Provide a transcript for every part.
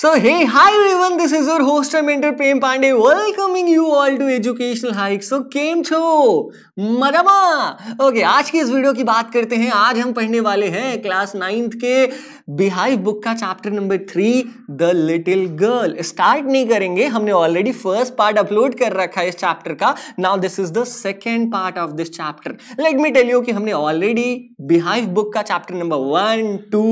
So hey, hi everyone, this is your host and mentor Prem Pandey welcoming you all to Educational Hike. So came to मरमा okay okay, आज की इस video की बात करते हैं आज हम पढ़ने वाले हैं क्लास नाइन्थ के बिहाइव बुक का chapter number three the little girl start नहीं करेंगे हमने ऑलरेडी फर्स्ट पार्ट अपलोड कर रखा है इस चैप्टर का now this is the second part of this chapter let me tell you कि हमने ऑलरेडी बिहाइव बुक का चैप्टर नंबर वन टू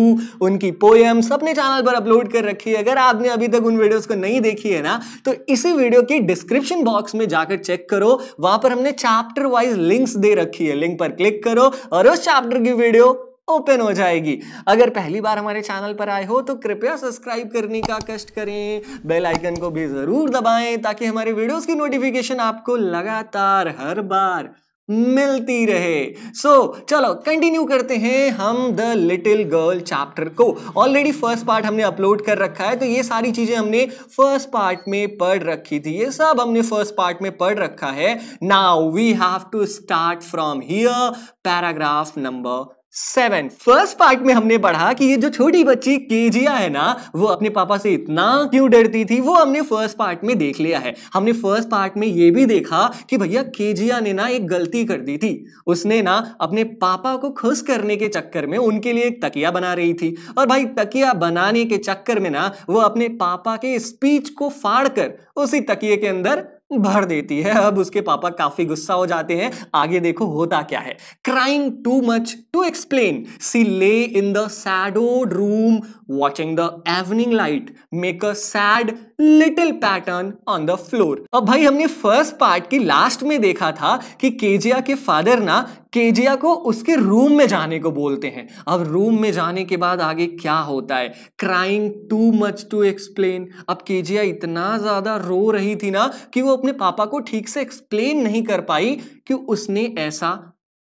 उनकी पोएम्स अपने चैनल पर अपलोड कर रखी है अगर आपने अभी तक उन वीडियोस को नहीं देखी है ना तो इसी वीडियो की डिस्क्रिप्शन बॉक्स में जाकर चेक करो वहां पर हमने चैप्टर वाइज लिंक्स दे रखी है लिंक पर क्लिक करो और उस चैप्टर की वीडियो ओपन हो जाएगी अगर पहली बार हमारे चैनल पर आए हो तो कृपया सब्सक्राइब करने का कष्ट करें बेल आइकन को भी ज़रूर दबाएं ताकि हमारे वीडियोस की नोटिफिकेशन आपको लगातार हर बार मिलती रहे सो so, चलो कंटिन्यू करते हैं हम द लिटिल गर्ल चैप्टर को ऑलरेडी फर्स्ट पार्ट हमने अपलोड कर रखा है तो ये सारी चीज़ें हमने फर्स्ट पार्ट में पढ़ रखी थी ये सब हमने फर्स्ट पार्ट में पढ़ रखा है now we have to start from here paragraph number seven first part में हमने पढ़ा कि ये जो छोटी बच्ची केजिया है ना वो अपने पापा से इतना क्यों डरती थी वो हमने फर्स्ट पार्ट में देख लिया है हमने फर्स्ट पार्ट में ये भी देखा कि भैया केजिया ने ना एक गलती कर दी थी उसने ना अपने पापा को खुश करने के चक्कर में उनके लिए एक तकिया बना रही थी और भाई तकिया बनाने के चक्कर में ना वो अपने पापा के स्पीच को फाड़ कर उसी तकिए के अंदर भर देती है अब उसके पापा काफी गुस्सा हो जाते हैं आगे देखो होता क्या है crying too much to explain she lay in the shadowed room watching the evening light make a sad little pattern on the floor अब भाई हमने फर्स्ट पार्ट की लास्ट में देखा था कि केजिया के फादर ना केजिया को उसके रूम में जाने को बोलते हैं अब रूम में जाने के बाद आगे क्या होता है crying too much to explain अब केजिया इतना ज्यादा रो रही थी ना कि वो अपने पापा को ठीक से एक्सप्लेन नहीं कर पाई कि उसने ऐसा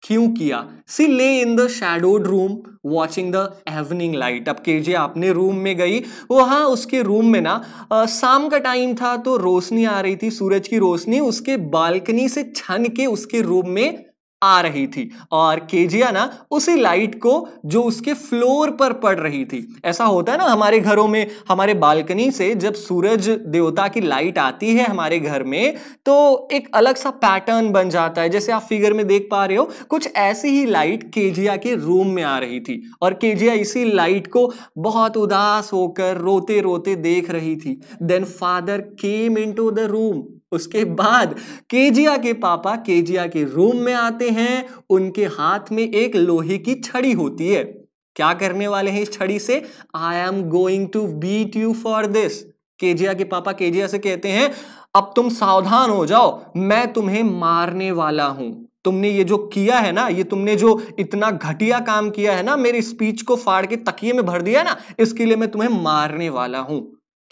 क्यों किया she lay in the shadowed room watching the evening light अब के जे आपने रूम में गई वहाँ उसके रूम में ना शाम का टाइम था तो रोशनी आ रही थी सूरज की रोशनी उसके बालकनी से छन के उसके रूम में आ रही थी और केजिया ना उसी लाइट को जो उसके फ्लोर पर पड़ रही थी ऐसा होता है ना हमारे घरों में हमारे बालकनी से जब सूरज देवता की लाइट आती है हमारे घर में तो एक अलग सा पैटर्न बन जाता है जैसे आप फिगर में देख पा रहे हो कुछ ऐसी ही लाइट केजिया के रूम में आ रही थी और केजिया इसी लाइट को बहुत उदास होकर रोते रोते देख रही थी then father came in the room उसके बाद केजिया के पापा केजिया के रूम में आते हैं उनके हाथ में एक लोहे की छड़ी होती है क्या करने वाले हैं इस छड़ी से I am going to beat you for this Kezia के पापा केजिया से कहते हैं अब तुम सावधान हो जाओ मैं तुम्हें मारने वाला हूं तुमने ये जो किया है ना ये तुमने जो इतना घटिया काम किया है ना मेरी स्पीच को फाड़ के तकिए में भर दिया ना इसके लिए मैं तुम्हें मारने वाला हूं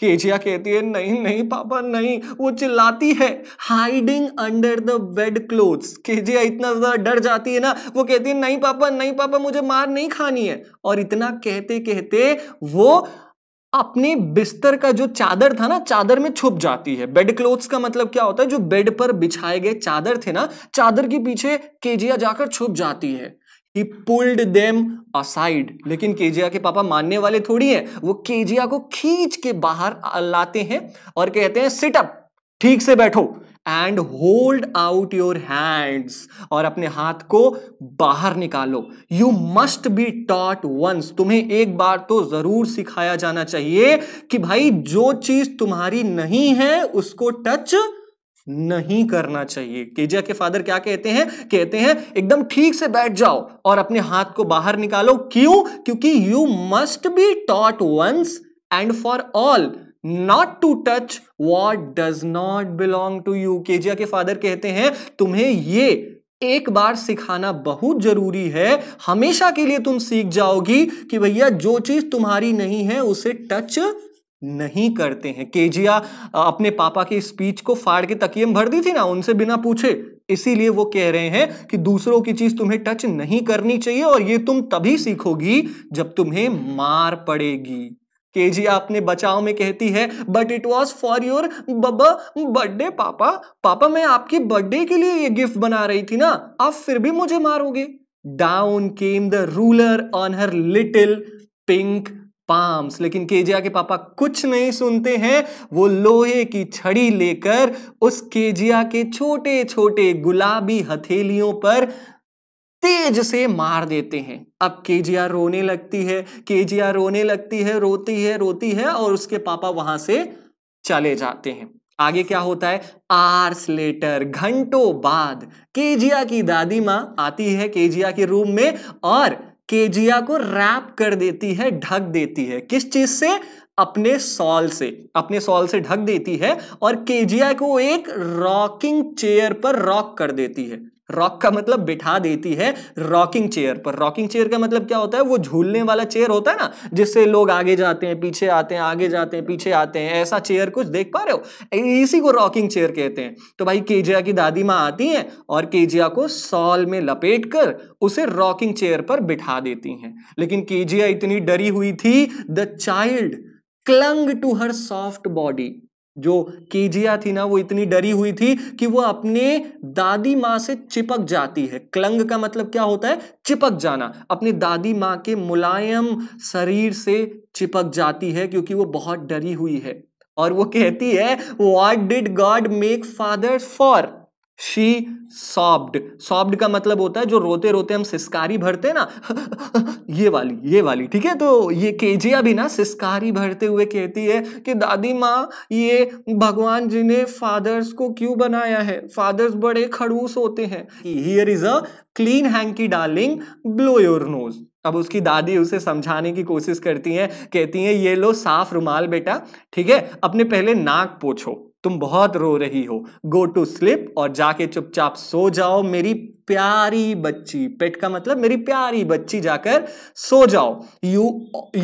केजिया कहती है नहीं नहीं पापा नहीं वो चिल्लाती है hiding under the bed clothes Kezia इतना ज़्यादा डर जाती है ना वो कहती है नहीं पापा नहीं पापा मुझे मार नहीं खानी है और इतना कहते कहते वो अपने बिस्तर का जो चादर था ना चादर में छुप जाती है बेड क्लोथ्स का मतलब क्या होता है जो बेड पर बिछाए गए चादर थे ना चादर के पीछे केजिया जाकर छुप जाती है ही पुल्ड देम असाइड लेकिन केजिया के पापा मानने वाले थोड़ी हैं वो केजिया को खींच के बाहर लाते हैं और कहते हैं सिटअप ठीक से बैठो and hold out your hands और अपने हाथ को बाहर निकालो you must be taught once तुम्हें एक बार तो जरूर सिखाया जाना चाहिए कि भाई जो चीज तुम्हारी नहीं है उसको टच नहीं करना चाहिए केजिया के फादर क्या कहते हैं कहते हैं एकदम ठीक से बैठ जाओ और अपने हाथ को बाहर निकालो क्यों क्योंकि you must be taught once and for all not to touch what does not belong to you Kezia के फादर कहते हैं तुम्हें ये एक बार सिखाना बहुत जरूरी है हमेशा के लिए तुम सीख जाओगी कि भैया जो चीज तुम्हारी नहीं है उसे टच नहीं करते हैं केजिया अपने पापा की स्पीच को फाड़ के तकियम भर दी थी ना उनसे बिना पूछे इसीलिए वो कह रहे हैं कि दूसरों की चीज तुम्हें टच नहीं करनी चाहिए और ये तुम तभी सीखोगी जब तुम्हें मार पड़ेगी केजिया अपने बचाव में कहती है but it was for your बबा बर्थडे पापा पापा मैं आपके बर्थडे के लिए ये गिफ्ट बना रही थी ना आप फिर भी मुझे मारोगे down came the ruler on her little pink palms लेकिन केजिया के पापा कुछ नहीं सुनते हैं वो लोहे की छड़ी लेकर उस केजिया के छोटे छोटे गुलाबी हथेलियों पर तेज से मार देते हैं अब केजिया रोने लगती है केजिया रोने लगती है रोती है रोती है और उसके पापा वहां से चले जाते हैं आगे क्या होता है आर्स लेटर घंटों बाद केजिया की दादी माँ आती है केजिया के रूम में और केजिया को रैप कर देती है ढक देती है किस चीज से अपने सॉल से अपने सॉल से ढक देती है और केजिया को एक रॉकिंग चेयर पर रॉक कर देती है रॉक का मतलब बिठा देती है रॉकिंग चेयर पर रॉकिंग चेयर का मतलब क्या होता है वो झूलने वाला चेयर होता है ना जिससे लोग आगे जाते हैं पीछे आते हैं आगे जाते हैं पीछे आते हैं ऐसा चेयर कुछ देख पा रहे हो इसी को रॉकिंग चेयर कहते हैं तो भाई केजिया की दादी माँ आती हैं और केजिया को सॉल में लपेट कर उसे रॉकिंग चेयर पर बिठा देती हैं लेकिन केजिया इतनी डरी हुई थी the child clung to her soft body जो केजिया थी ना वो इतनी डरी हुई थी कि वो अपने दादी माँ से चिपक जाती है क्लंग का मतलब क्या होता है चिपक जाना अपनी दादी माँ के मुलायम शरीर से चिपक जाती है क्योंकि वो बहुत डरी हुई है और वो कहती है what did God make father for she sobbed sobbed का मतलब होता है जो रोते रोते हम सिस्कारी भरते ना ये वाली ये वाली ठीक है तो ये केजिया भी ना सिस्कारी भरते हुए कहती है कि दादी माँ ये भगवान जी ने फादर्स को क्यों बनाया है फादर्स बड़े खड़ूस होते हैं here is a clean hanky darling blow your nose अब उसकी दादी उसे समझाने की कोशिश करती है कहती है ये लो साफ रुमाल बेटा ठीक है अपने पहले नाक पोछो तुम बहुत रो रही हो गो टू स्लिप और जाके चुपचाप सो जाओ मेरी प्यारी बच्ची पेट का मतलब मेरी प्यारी बच्ची जाकर सो जाओ you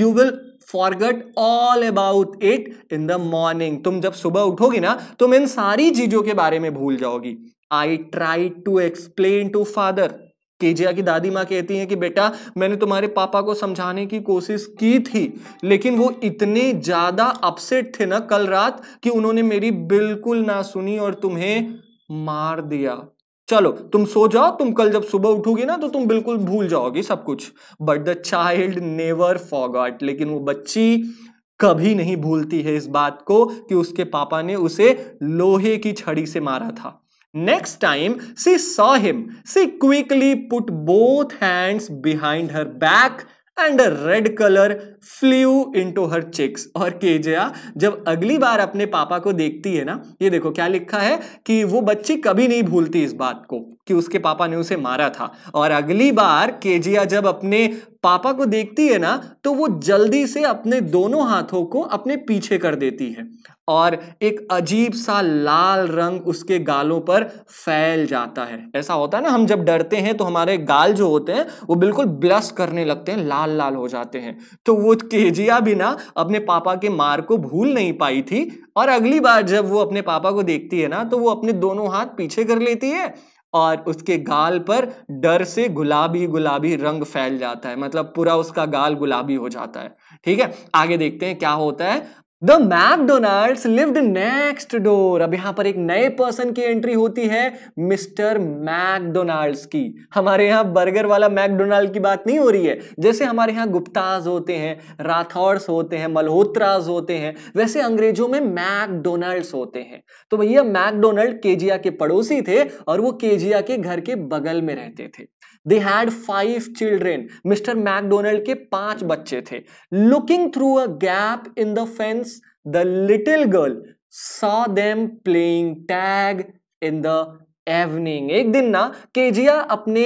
you will forget all about it in the morning तुम जब सुबह उठोगी ना तुम इन सारी चीजों के बारे में भूल जाओगी I try to explain to father Kezia की दादी माँ कहती हैं कि बेटा मैंने तुम्हारे पापा को समझाने की कोशिश की थी लेकिन वो इतने ज़्यादा अपसेट थे ना कल रात कि उन्होंने मेरी बिल्कुल ना सुनी और तुम्हें मार दिया चलो तुम सो जाओ तुम कल जब सुबह उठोगी ना तो तुम बिल्कुल भूल जाओगी सब कुछ but the child never forgot लेकिन वो बच्ची कभी नहीं भूलती है इस बात को कि उसके पापा ने उसे लोहे की छड़ी से मारा था next time she saw him she quickly put both hands behind her back and red colour flew to her cheeks और केजया जब अगली बार अपने पापा को देखती है ना ये देखो क्या लिखा है कि वो बच्ची कभी नहीं भूलती इस बात को कि उसके पापा ने उसे मारा था और अगली बार केजिया जब अपने पापा को देखती है ना तो वो जल्दी से अपने दोनों हाथों को अपने पीछे कर देती है और एक अजीब सा लाल रंग उसके गालों पर फैल जाता है ऐसा होता है ना हम जब डरते हैं तो हमारे गाल जो होते हैं वो बिल्कुल ब्लस करने लगते हैं लाल लाल हो जाते हैं तो वो केजिया भी ना अपने पापा के मार को भूल नहीं पाई थी और अगली बार जब वो अपने पापा को देखती है ना तो वो अपने दोनों हाथ पीछे कर लेती है और उसके गाल पर डर से गुलाबी गुलाबी रंग फैल जाता है मतलब पूरा उसका गाल गुलाबी हो जाता है ठीक है आगे देखते हैं क्या होता है the McDonalds lived next door अब यहां पर एक नए पर्सन की एंट्री होती है मिस्टर मैकडोनाल्ड्स की हमारे यहाँ बर्गर वाला मैकडोनाल्ड की बात नहीं हो रही है जैसे हमारे यहाँ गुप्ताज होते हैं राठौर्स होते हैं मल्होत्राज होते हैं वैसे अंग्रेजों में मैकडोनाल्ड्स होते हैं तो भैया मैकडोनाल्ड केजिया के पड़ोसी थे और वो केजिया के घर के बगल में रहते थे they had five children Mister McDonald के पांच बच्चे थे looking through a gap in the fence the little girl saw them playing tag in the evening एक दिन ना केजिया अपने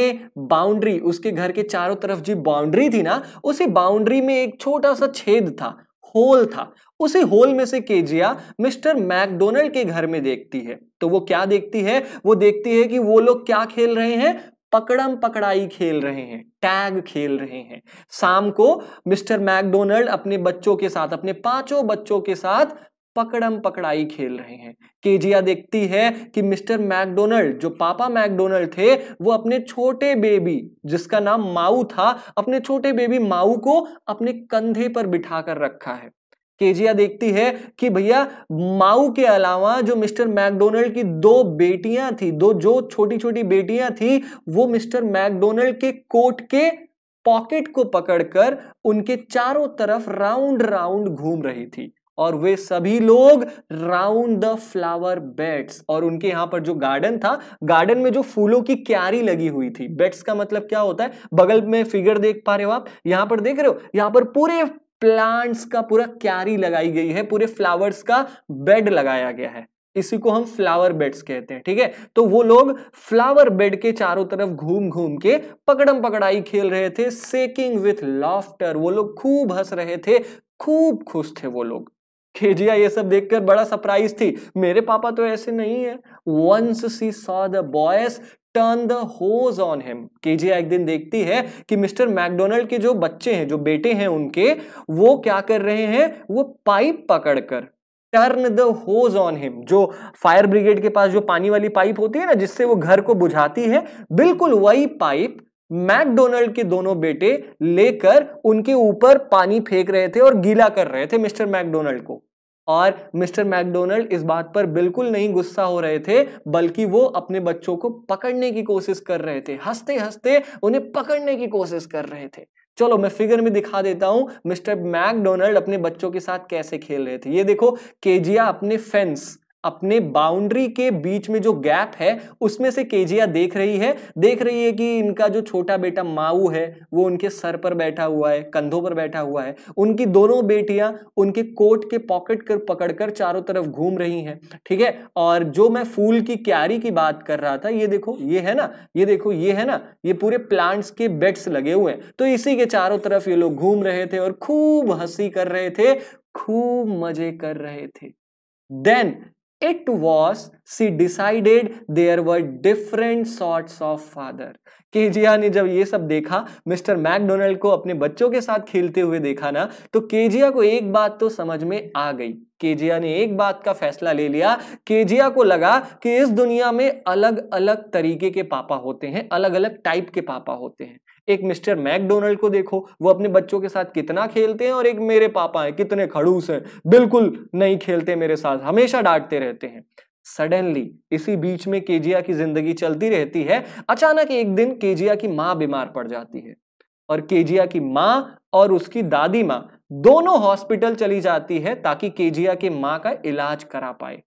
बाउंड्री उसके घर के चारों तरफ जो बाउंड्री थी ना उसी बाउंड्री में एक छोटा सा छेद था होल था उसी होल में से केजिया मिस्टर मैकडोनल्ड के घर में देखती है तो वो क्या देखती है वो देखती है कि वो लोग क्या खेल रहे हैं पकड़म पकड़ाई खेल रहे हैं टैग खेल रहे हैं शाम को मिस्टर मैकडोनल्ड अपने बच्चों के साथ अपने पांचों बच्चों के साथ पकड़म पकड़ाई खेल रहे हैं केजिया देखती है कि मिस्टर मैकडोनल्ड जो पापा मैकडोनल्ड थे वो अपने छोटे बेबी जिसका नाम माऊ था अपने छोटे बेबी माऊ को अपने कंधे पर बिठा कर रखा है केजिया देखती है कि भैया माऊ के अलावा जो मिस्टर मैकडोनल्ड की दो बेटियां थी दो जो छोटी छोटी बेटियां थी वो मिस्टर मैकडोनल्ड के कोट के पॉकेट को पकड़कर उनके चारों तरफ राउंड राउंड घूम रही थी और वे सभी लोग राउंड द फ्लावर बेड्स और उनके यहां पर जो गार्डन था गार्डन में जो फूलों की क्यारी लगी हुई थी बेड्स का मतलब क्या होता है बगल में फिगर देख पा रहे हो आप यहां पर देख रहे हो यहां पर पूरे प्लांट्स का पूरा क्यारी लगाई गई है पूरे फ्लावर्स का बेड लगाया गया है इसी को हम फ्लावर बेड्स कहते हैं ठीक है तो वो लोग फ्लावर बेड के चारों तरफ घूम घूम के पकड़म पकड़ाई खेल रहे थे सेकिंग विथ लॉफ्टर वो लोग खूब हंस रहे थे खूब खुश थे वो लोग खेजिया ये सब देखकर बड़ा सरप्राइज थी मेरे पापा तो ऐसे नहीं है once she saw the boys turn the hose on him Kezia एक दिन देखती है कि मिस्टर मैकडोनल्ड के जो बच्चे हैं जो बेटे हैं उनके वो क्या कर रहे हैं वो पाइप पकड़कर turn the hose on him जो फायर ब्रिगेड के पास जो पानी वाली पाइप होती है ना जिससे वो घर को बुझाती है बिल्कुल वही पाइप मैकडोनल्ड के दोनों बेटे लेकर उनके ऊपर पानी फेंक रहे थे और गीला कर रहे थे मिस्टर मैकडोनल्ड को और मिस्टर मैकडोनल्ड इस बात पर बिल्कुल नहीं गुस्सा हो रहे थे बल्कि वो अपने बच्चों को पकड़ने की कोशिश कर रहे थे हंसते हंसते उन्हें पकड़ने की कोशिश कर रहे थे चलो मैं फिगर में दिखा देता हूं मिस्टर मैकडोनल्ड अपने बच्चों के साथ कैसे खेल रहे थे ये देखो केजिया अपने फेंस अपने बाउंड्री के बीच में जो गैप है उसमें से केजिया देख रही है देख रही है कि इनका जो छोटा बेटा माऊ है वो उनके सर पर बैठा हुआ है कंधों पर बैठा हुआ है उनकी दोनों बेटियां उनके कोट के पॉकेट कर पकड़कर चारों तरफ घूम रही हैं ठीक है और जो मैं फूल की क्यारी की बात कर रहा था ये देखो ये है ना ये देखो ये है ना ये पूरे प्लांट्स के बेड्स लगे हुए हैं तो इसी के चारों तरफ ये लोग घूम रहे थे और खूब हंसी कर रहे थे खूब मजे कर रहे थे then it was she decided there were different sorts of father Kezia हाँ, ने जब ये सब देखा मिस्टर मैकडोनल्ड को अपने बच्चों के साथ खेलते हुए देखा ना तो केजिया हाँ को एक बात तो समझ में आ गई केजिया हाँ ने एक बात का फैसला ले लिया केजिया को लगा कि इस दुनिया में अलग अलग तरीके के पापा होते हैं अलग अलग टाइप के पापा होते हैं एक मिस्टर मैकडोनल्ड को देखो वो अपने बच्चों के साथ कितना खेलते हैं और एक मेरे पापा हैं कितने खड़ूस हैं बिल्कुल नहीं खेलते मेरे साथ हमेशा डांटते रहते हैं सडनली इसी बीच में केजिया की जिंदगी चलती रहती है अचानक एक दिन केजिया की माँ बीमार पड़ जाती है और केजिया की माँ और उसकी दादी माँ दोनों हॉस्पिटल चली जाती है ताकि केजिया के माँ का इलाज करा पाए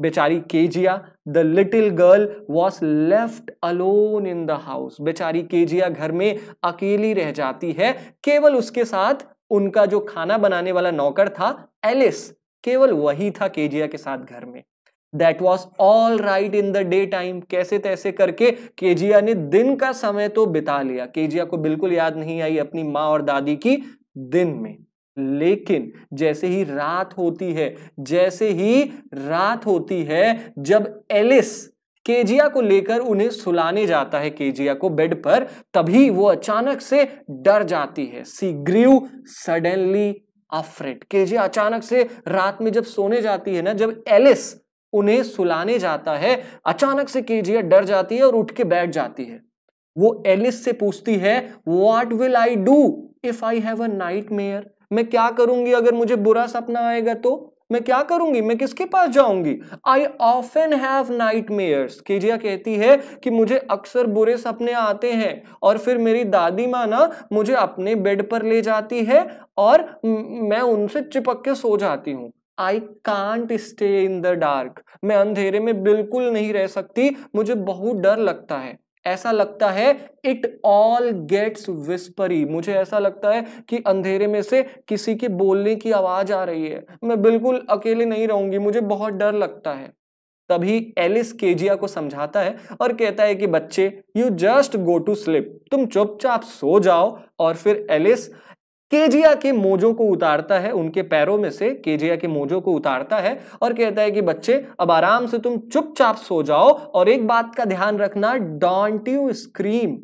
बेचारी Kezia the little girl was left alone in the house बेचारी केजिया घर में अकेली रह जाती है केवल उसके साथ उनका जो खाना बनाने वाला नौकर था एलिस केवल वही था केजिया के साथ घर में that was all right in the day time कैसे तैसे करके केजिया ने दिन का समय तो बिता लिया केजिया को बिल्कुल याद नहीं आई अपनी माँ और दादी की दिन में लेकिन जैसे ही रात होती है जैसे ही रात होती है जब एलिस केजिया को लेकर उन्हें सुलाने जाता है केजिया को बेड पर तभी वो अचानक से डर जाती है she grew suddenly afraid Kezia अचानक से रात में जब सोने जाती है ना जब एलिस उन्हें सुलाने जाता है अचानक से केजिया डर जाती है और उठ के बैठ जाती है वो एलिस से पूछती है what will I do if I have a nightmare मैं क्या करूंगी अगर मुझे बुरा सपना आएगा तो मैं क्या करूंगी मैं किसके पास जाऊंगी I often have nightmares Kezia कहती है कि मुझे अक्सर बुरे सपने आते हैं और फिर मेरी दादी माँ ना मुझे अपने बेड पर ले जाती है और मैं उनसे चिपक के सो जाती हूँ I can't stay in the dark मैं अंधेरे में बिल्कुल नहीं रह सकती मुझे बहुत डर लगता है ऐसा लगता है इट ऑल गेट्स विस्परी मुझे ऐसा लगता है कि अंधेरे में से किसी के बोलने की आवाज आ रही है मैं बिल्कुल अकेले नहीं रहूंगी मुझे बहुत डर लगता है तभी एलिस केजिया को समझाता है और कहता है कि बच्चे you just go to sleep तुम चुपचाप सो जाओ और फिर एलिस केजिया के मोजो को उतारता है उनके पैरों में से केजिया के मोजों को उतारता है और कहता है कि बच्चे अब आराम से तुम चुपचाप सो जाओ और एक बात का ध्यान रखना डॉन्ट यू स्क्रीम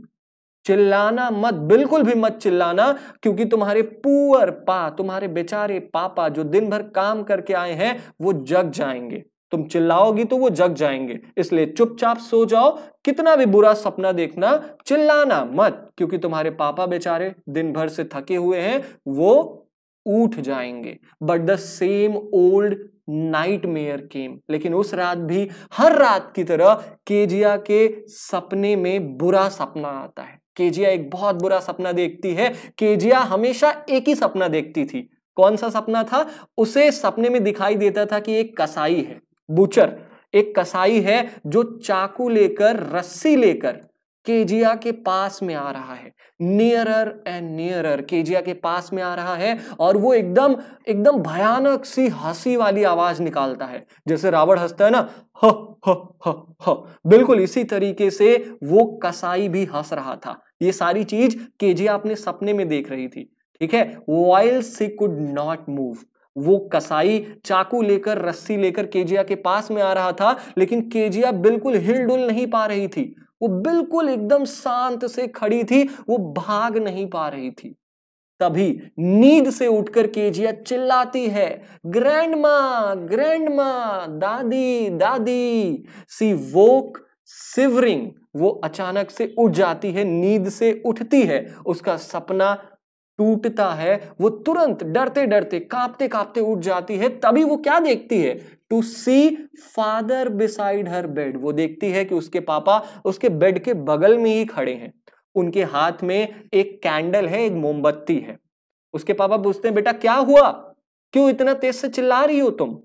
चिल्लाना मत बिल्कुल भी मत चिल्लाना क्योंकि तुम्हारे पुअर पा तुम्हारे बेचारे पापा जो दिन भर काम करके आए हैं वो जग जाएंगे तुम चिल्लाओगी तो वो जग जाएंगे इसलिए चुपचाप सो जाओ कितना भी बुरा सपना देखना चिल्लाना मत क्योंकि तुम्हारे पापा बेचारे दिन भर से थके हुए हैं वो उठ जाएंगे but the same old nightmare came लेकिन उस रात भी हर रात की तरह केजिया के सपने में बुरा सपना आता है केजिया एक बहुत बुरा सपना देखती है केजिया हमेशा एक ही सपना देखती थी कौन सा सपना था उसे सपने में दिखाई देता था कि एक कसाई है बुचर एक कसाई है जो चाकू लेकर रस्सी लेकर केजिया के पास में आ रहा है नियरर एंड नियरर केजिया के पास में आ रहा है और वो एकदम एकदम भयानक सी हंसी वाली आवाज निकालता है जैसे रावण हंसता है ना ह बिल्कुल इसी तरीके से वो कसाई भी हंस रहा था ये सारी चीज केजिया अपने सपने में देख रही थी ठीक है whiles she could not move वो कसाई चाकू लेकर रस्सी लेकर केजिया के पास में आ रहा था लेकिन केजिया बिल्कुल हिलडुल नहीं पा रही थी वो बिल्कुल एकदम शांत से खड़ी थी वो भाग नहीं पा रही थी तभी नींद से उठकर केजिया चिल्लाती है ग्रैंड मा ग्रैंड मा दादी दादी सी वोक सिवरिंग वो अचानक से उठ जाती है नींद से उठती है उसका सपना टूटता है वो तुरंत डरते डरते कांपते कांपते उठ जाती है तभी वो क्या देखती है to see father beside her bed वो देखती है कि उसके पापा उसके बेड के बगल में ही खड़े हैं उनके हाथ में एक कैंडल है एक मोमबत्ती है उसके पापा पूछते हैं बेटा क्या हुआ क्यों इतना तेज से चिल्ला रही हो तुम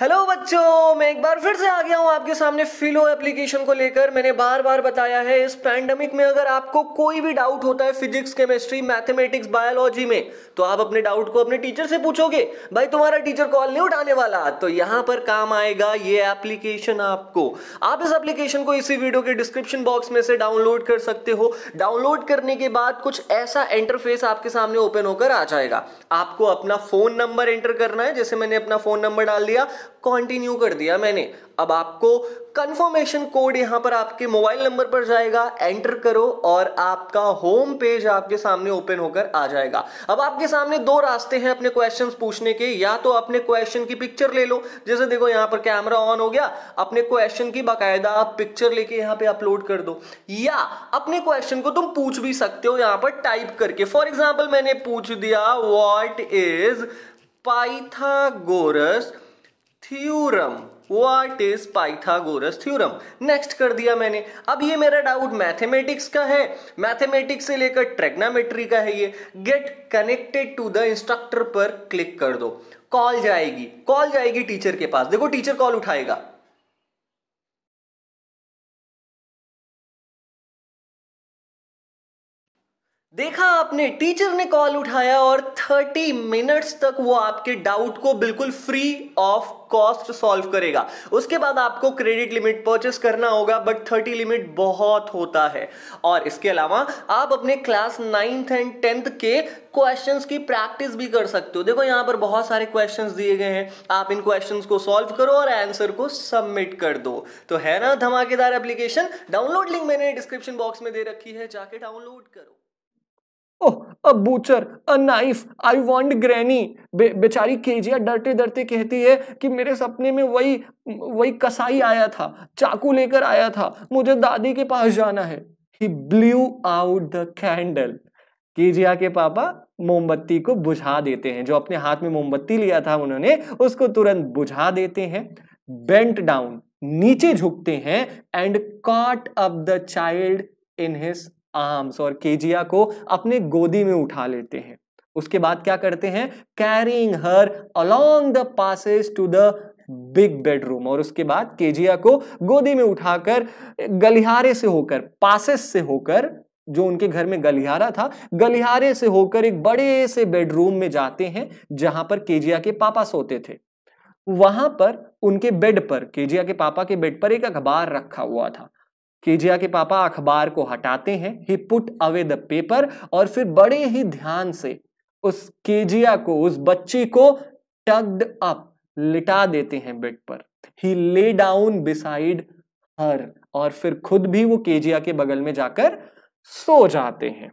हेलो बच्चों मैं एक बार फिर से आ गया हूँ आपके सामने फिलो एप्लीकेशन को लेकर मैंने बार बार बताया है इस पैंडमिक में अगर आपको कोई भी डाउट होता है फिजिक्स केमिस्ट्री मैथमेटिक्स बायोलॉजी में तो आप अपने डाउट को अपने टीचर से पूछोगे भाई तुम्हारा टीचर कॉल नहीं उठाने वाला तो यहाँ पर काम आएगा ये एप्लीकेशन आपको आप इस एप्लीकेशन को इसी वीडियो के डिस्क्रिप्शन बॉक्स में से डाउनलोड कर सकते हो डाउनलोड करने के बाद कुछ ऐसा इंटरफेस आपके सामने ओपन होकर आ जाएगा आपको अपना फोन नंबर एंटर करना है जैसे मैंने अपना फोन नंबर डाल दिया कंटिन्यू कर दिया मैंने अब आपको कंफर्मेशन कोड यहां पर आपके मोबाइल नंबर पर जाएगा एंटर करो और आपका होम पेज आपके सामने ओपन होकर आ जाएगा अब आपके सामने दो रास्ते हैं अपने क्वेश्चंस पूछने के या तो अपने क्वेश्चन की पिक्चर ले लो जैसे देखो यहां पर कैमरा ऑन हो गया अपने क्वेश्चन की बाकायदा आप पिक्चर लेके यहां पर अपलोड कर दो या अपने क्वेश्चन को तुम पूछ भी सकते हो यहां पर टाइप करके फॉर एग्जाम्पल मैंने पूछ दिया what is Pythagoras theorem what is Pythagoras theorem next कर दिया मैंने अब ये मेरा डाउट मैथमेटिक्स का है मैथमेटिक्स से लेकर ट्रेग्नामेट्री का है ये get connected to the instructor पर क्लिक कर दो कॉल जाएगी कॉल जाएगी टीचर के पास देखो टीचर कॉल उठाएगा देखा आपने टीचर ने कॉल उठाया और 30 मिनट्स तक वो आपके डाउट को बिल्कुल फ्री ऑफ कॉस्ट सॉल्व करेगा उसके बाद आपको क्रेडिट लिमिट परचेस करना होगा बट 30 लिमिट बहुत होता है और इसके अलावा आप अपने क्लास नाइन्थ एंड टेंथ के क्वेश्चंस की प्रैक्टिस भी कर सकते हो देखो यहाँ पर बहुत सारे क्वेश्चंस दिए गए हैं आप इन क्वेश्चंस को सॉल्व करो और आंसर को सबमिट कर दो तो है ना धमाकेदार एप्लीकेशन डाउनलोड लिंक मैंने डिस्क्रिप्शन बॉक्स में दे रखी है जाके डाउनलोड करो oh a butcher a knife I want granny बे, बेचारी केजिया डरते डरते कहती है कि मेरे सपने में वही वही कसाई आया था चाकू लेकर आया था मुझे दादी के पास जाना है he blew out the candle Kezia के पापा मोमबत्ती को बुझा देते हैं जो अपने हाथ में मोमबत्ती लिया था उन्होंने उसको तुरंत बुझा देते हैं बेंट डाउन नीचे झुकते हैं and caught up the child in his arms और केजिया को अपने गोदी में उठा लेते हैं उसके बाद क्या करते हैं carrying her along the passage to the big bedroom और उसके बाद केजिया को गोदी में उठाकर गलिहारे से होकर पासेस से होकर जो उनके घर में गलिहारा था गलिहारे से होकर एक बड़े से बेडरूम में जाते हैं जहां पर केजिया के पापा सोते थे वहां पर उनके बेड पर केजिया के पापा के बेड पर एक अखबार रखा हुआ था केजिया के पापा अखबार को हटाते हैं he put away the paper और फिर बड़े ही ध्यान से उस केजिया को उस बच्चे को टग्ड अप लिटा देते हैं बेड पर ही ले डाउन बिसाइड हर और फिर खुद भी वो केजिया के बगल में जाकर सो जाते हैं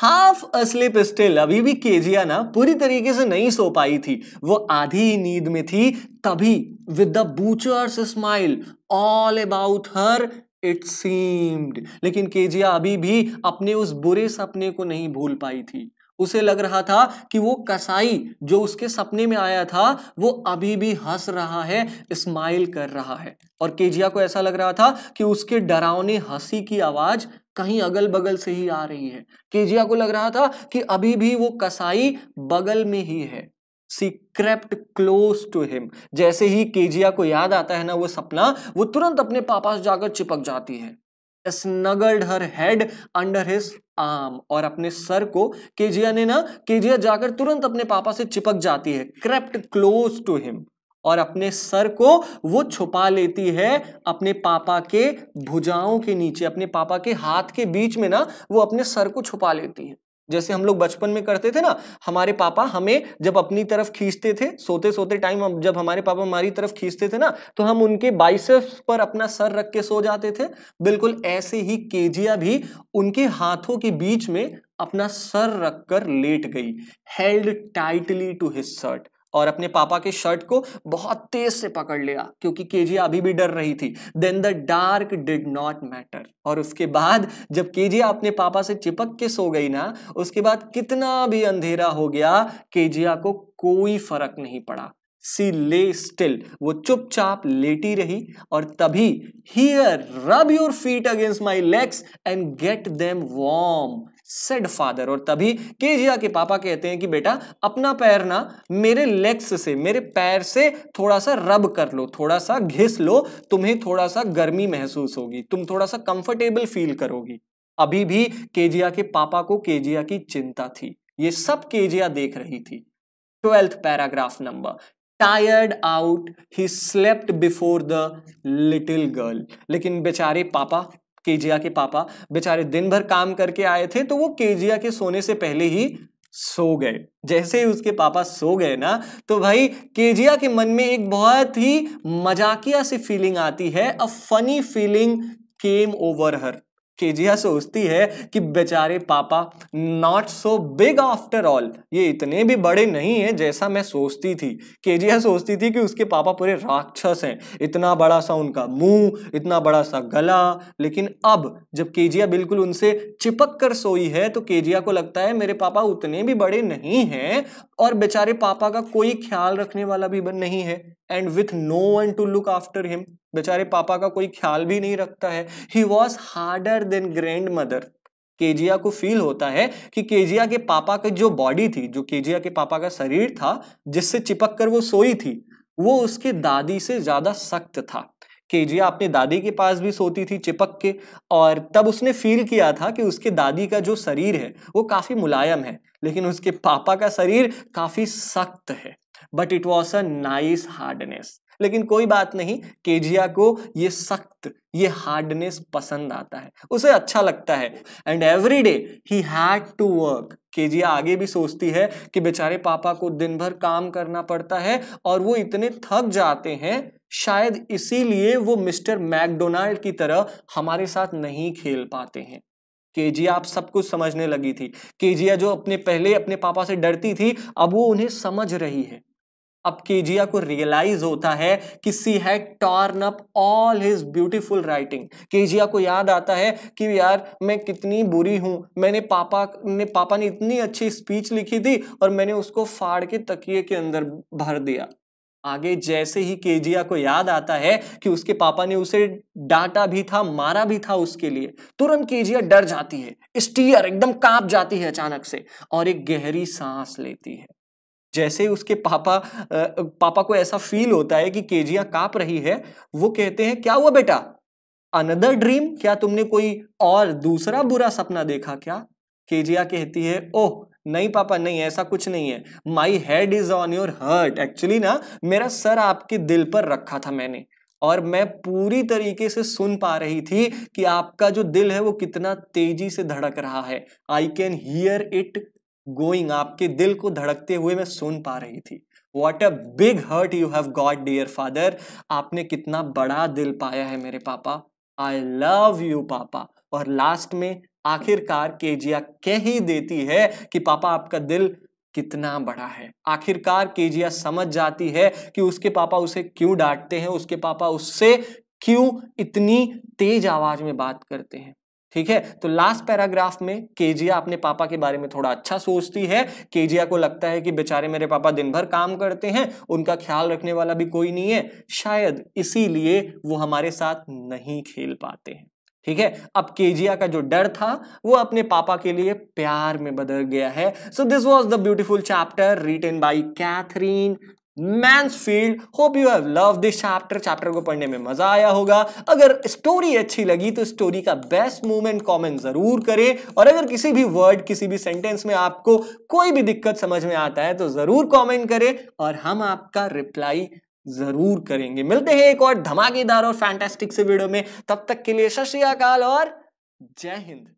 हाफ अस्लिप स्टिल अभी भी केजिया ना पूरी तरीके से नहीं सो पाई थी वो आधी नींद में थी तभी with the butcher's smile all about her it seemed लेकिन केजिया अभी भी अपने उस बुरे सपने को नहीं भूल पाई थी उसे लग रहा था कि वो कसाई जो उसके सपने में आया था वो अभी भी हंस रहा है स्माइल कर रहा है और केजिया को ऐसा लग रहा था कि उसके डरावने हंसी की आवाज कहीं अगल बगल से ही आ रही है केजिया को लग रहा था कि अभी भी वो कसाई बगल में ही है she crept close to him जैसे ही केजिया को याद आता है ना वो सपना वो तुरंत अपने पापा से जाकर चिपक जाती है snuggled her head under his arm और अपने सर को केजिया ने ना केजिया जाकर तुरंत अपने पापा से चिपक जाती है क्रेप्ट क्लोज टू हिम और अपने सर को वो छुपा लेती है अपने पापा के भुजाओं के नीचे अपने पापा के हाथ के बीच में ना वो अपने सर को छुपा लेती है जैसे हम लोग बचपन में करते थे ना हमारे पापा हमें जब अपनी तरफ खींचते थे सोते सोते टाइम जब हमारे पापा हमारी तरफ खींचते थे ना तो हम उनके बाइसेप्स पर अपना सर रख के सो जाते थे बिल्कुल ऐसे ही केजिया भी उनके हाथों के बीच में अपना सर रखकर लेट गई हेल्ड टाइटली टू हिस्सर्ट और अपने पापा के शर्ट को बहुत तेज से पकड़ लिया क्योंकि केजी अभी भी डर रही थी then the dark did not matter और उसके बाद जब केजिया अपने पापा से चिपक के सो गई ना उसके बाद कितना भी अंधेरा हो गया केजिया को कोई फर्क नहीं पड़ा सी ले स्टिल वो चुपचाप लेटी रही और तभी here rub your feet against my legs and get them warm said father और तभी केजिया के पापा कहते हैं कि बेटा अपना पैर ना मेरे लेग्स से मेरे पैर से थोड़ा सा रब कर लो थोड़ा सा घिस लो तुम्हें थोड़ा सा गर्मी महसूस होगी तुम थोड़ा सा कंफर्टेबल फील करोगी अभी भी केजिया के पापा को केजिया की चिंता थी ये सब केजिया देख रही थी twelfth paragraph number tired out he slept before the little girl लेकिन बेचारे पापा केजिया के पापा बेचारे दिन भर काम करके आए थे तो वो केजिया के सोने से पहले ही सो गए जैसे ही उसके पापा सो गए ना तो भाई केजिया के मन में एक बहुत ही मजाकिया सी फीलिंग आती है a funny feeling came over her Kezia सोचती है कि बेचारे पापा not so big after all ये इतने भी बड़े नहीं हैं जैसा मैं सोचती थी केजिया सोचती थी कि उसके पापा पूरे राक्षस हैं इतना बड़ा सा उनका मुंह इतना बड़ा सा गला लेकिन अब जब केजिया बिल्कुल उनसे चिपक कर सोई है तो केजिया को लगता है मेरे पापा उतने भी बड़े नहीं हैं और बेचारे पापा का कोई ख्याल रखने वाला भी नहीं है and with no one to look after him बेचारे पापा का कोई ख्याल भी नहीं रखता है he was harder than grandmother Kezia को फील होता है कि केजिया के पापा की जो बॉडी थी जो केजिया के पापा का शरीर था जिससे चिपक कर वो सोई थी वो उसके दादी से ज़्यादा सख्त था केजिया अपने दादी के पास भी सोती थी चिपक के और तब उसने फील किया था कि उसके दादी का जो शरीर है वो काफ़ी मुलायम है लेकिन उसके पापा का शरीर काफ़ी सख्त है but it was a nice hardness लेकिन कोई बात नहीं केजिया को ये सख्त ये हार्डनेस पसंद आता है उसे अच्छा लगता है and every day he had to work Kezia आगे भी सोचती है कि बेचारे पापा को दिन भर काम करना पड़ता है और वो इतने थक जाते हैं शायद इसीलिए वो मिस्टर मैकडोनाल्ड की तरह हमारे साथ नहीं खेल पाते हैं केजिया आप सब कुछ समझने लगी थी केजिया जो अपने पहले अपने पापा से डरती थी अब वो उन्हें समझ रही है अब केजिया को रियलाइज होता है कि she had torn up all his beautiful writing Kezia को याद आता है कि यार मैं कितनी बुरी हूं मैंने पापा ने पापा ने इतनी अच्छी स्पीच लिखी थी और मैंने उसको फाड़ के तकिए के अंदर भर दिया आगे जैसे ही केजिया को याद आता है कि उसके पापा ने उसे डांटा भी था मारा भी था उसके लिए तुरंत केजिया डर जाती है स्टीयर एकदम कांप जाती है अचानक से और एक गहरी सांस लेती है जैसे उसके पापा पापा को ऐसा फील होता है कि केजिया कांप रही है वो कहते हैं क्या हुआ बेटा अनदर ड्रीम क्या तुमने कोई और दूसरा बुरा सपना देखा क्या केजिया कहती है ओह नहीं पापा नहीं ऐसा कुछ नहीं है my head is on your heart actually ना मेरा सर आपके दिल पर रखा था मैंने और मैं पूरी तरीके से सुन पा रही थी कि आपका जो दिल है वो कितना तेजी से धड़क रहा है I can hear it going आपके दिल को धड़कते हुए मैं सुन पा रही थी what a big heart you have got dear father आपने कितना बड़ा दिल पाया है मेरे पापा आई लव यू पापा और लास्ट में आखिरकार केजिया कह ही देती है कि पापा आपका दिल कितना बड़ा है आखिरकार केजिया समझ जाती है कि उसके पापा उसे क्यों डांटते हैं उसके पापा उससे क्यों इतनी तेज आवाज में बात करते हैं ठीक है तो लास्ट पैराग्राफ में केजिया अपने पापा के बारे में थोड़ा अच्छा सोचती है केजिया को लगता है कि बेचारे मेरे पापा दिन भर काम करते हैं उनका ख्याल रखने वाला भी कोई नहीं है शायद इसीलिए वो हमारे साथ नहीं खेल पाते हैं ठीक है अब केजिया का जो डर था वो अपने पापा के लिए प्यार में बदल गया है so this was the beautiful chapter written by Katherine Mansfield hope you have love this chapter chapter को पढ़ने में मजा आया होगा अगर स्टोरी अच्छी लगी तो स्टोरी का बेस्ट मूवमेंट कॉमेंट जरूर करें और अगर किसी भी वर्ड किसी भी सेंटेंस में आपको कोई भी दिक्कत समझ में आता है तो जरूर कॉमेंट करें और हम आपका रिप्लाई जरूर करेंगे मिलते हैं एक और धमाकेदार और फैंटेस्टिक से वीडियो में तब तक के लिए सत श्रीकाल और जय हिंद